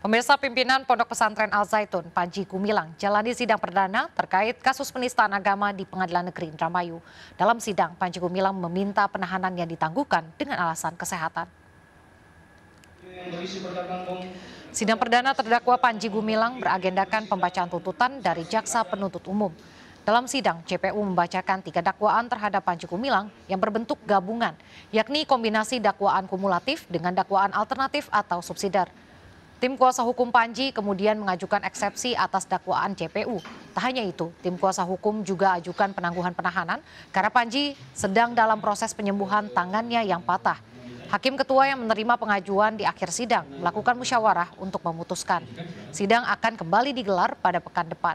Pemirsa pimpinan Pondok Pesantren Al Zaitun, Panji Gumilang, jalani sidang perdana terkait kasus penistaan agama di Pengadilan Negeri Indramayu. Dalam sidang, Panji Gumilang meminta penahanan yang ditangguhkan dengan alasan kesehatan. Sidang perdana terdakwa Panji Gumilang beragendakan pembacaan tuntutan dari jaksa penuntut umum. Dalam sidang, JPU membacakan tiga dakwaan terhadap Panji Gumilang yang berbentuk gabungan, yakni kombinasi dakwaan kumulatif dengan dakwaan alternatif atau subsidiar. Tim kuasa hukum Panji kemudian mengajukan eksepsi atas dakwaan JPU. Tak hanya itu, tim kuasa hukum juga ajukan penangguhan penahanan karena Panji sedang dalam proses penyembuhan tangannya yang patah. Hakim ketua yang menerima pengajuan di akhir sidang melakukan musyawarah untuk memutuskan. Sidang akan kembali digelar pada pekan depan.